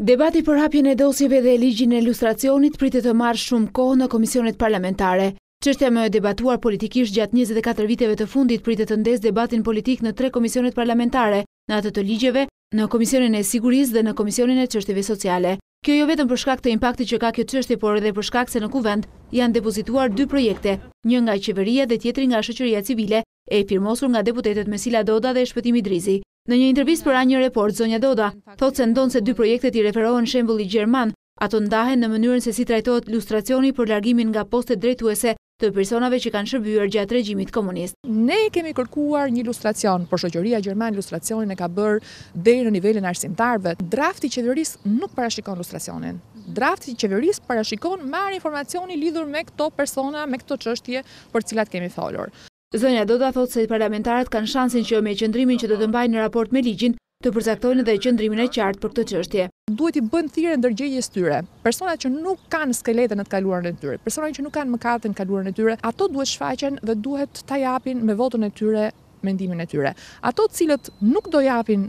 Debati për hapjen e dosjeve dhe ligjin e ilustracionit pritet të marrë shumë kohë në komisionet parlamentare. Qështja më e debatuar politikisht gjatë 24 viteve të fundit pritet të ndes debatin politik në tre komisionet parlamentare, në atë të ligjeve, në komisionin e sigurisë dhe në komisionin e çështjeve sociale. Kjo jo vetëm për shkak të impaktit që ka kjo çështje, por edhe për shkak se në kuvent janë depozituar dy projekte, një nga qeveria dhe tjetri nga shoqëria civile, e firmosur nga deputetët Mesila Doda dhe Shpëtimi Drizi. Në një intervjist për anjë report, Zonja Doda thotë se ndonë se dy projekte ti referohen shembuli Gjerman, ato ndahen në mënyrën se si trajtojt lustracioni për largimin nga postet drejtuese të personave që kanë shërbyrë gjatë regjimit komunist. Ne kemi kërkuar një lustracion, por shëgjëria Gjerman lustracionin e ka bërë dhe në nivellin arsimtarve. Drafti qeveris nuk parashikon lustracionin. Drafti qeveris parashikon marë informacioni lidhur me këto persona, me këto qështje për cilat kemi falor. Zonja do të thotë se parlamentarët kanë shansin që me qëndrimin që do të mbajnë në raport me ligjin, të përzaktojnë dhe qëndrimin e qartë për këtë qështje. Duhet i bënd thire ndërgjegjes tyre. Personat që nuk kanë skeletën në të kaluarën e tyre, personat që nuk kanë mëkatën në kaluarën e tyre, ato duhet shfaqen dhe duhet të japin me votën e tyre mendimin e tyre. Ato cilët nuk do japin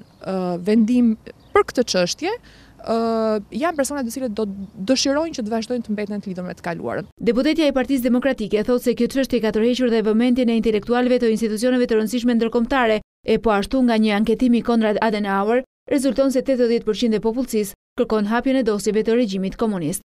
vendim për këtë qështje, janë persona të cilët do dëshirojnë që të vazhdojnë të mbeten të lidhur me të kaluarën. Deputetja e Partisë Demokratike thotë se kjo çështje ka tërhequr dhe vëmendjen e intelektualëve të institucioneve të rëndësishme ndërkombëtare, e po ashtu nga një anketim i Konrad Adenauer, rezulton se 80% e popullsisë kërkon hapjen e dosjeve të regjimit komunist.